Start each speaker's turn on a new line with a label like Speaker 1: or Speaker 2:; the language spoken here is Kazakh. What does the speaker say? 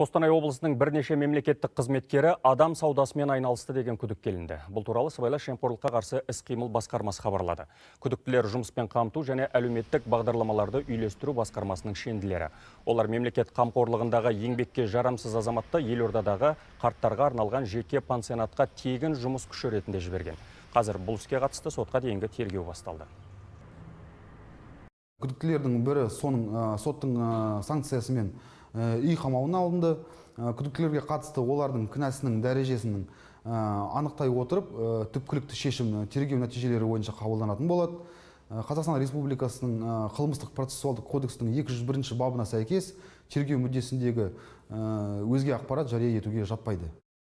Speaker 1: Қостанай облысының бірнеше мемлекеттік қызметкері адам саудасымен айналысты деген күдік келінді. Бұл туралы сыбайлас жемқорлыққа қарсы іс-қимыл басқармасы хабарлады. Күдіктілер жұмыспен қамту және әлеуметтік бағдарламаларды үйлестіру басқармасының шенділері. Олар мемлекет қамқорлығындағы еңбекке жарамсыз азаматты елордадағы қарттарға арналған жеке пансионатқа тегін жұмыс күші ретінде жіберген. Қазір бұл іске қатысты сотқа дейінгі тергеу басталды
Speaker 2: күдіктілердің бірі соның соттың санкциясымен Э, үй қамауына алынды э, күдіктілерге қатысты олардың кінәсінің дәрежесінің э, анықтай отырып түпкілікті шешім тергеу нәтижелері бойынша қабылданатын болады қазақстан республикасының қылмыстық процессуалдық кодексінің бірінші бабына сәйкес тергеу мүддесіндегі өзге ақпарат жария етуге жатпайды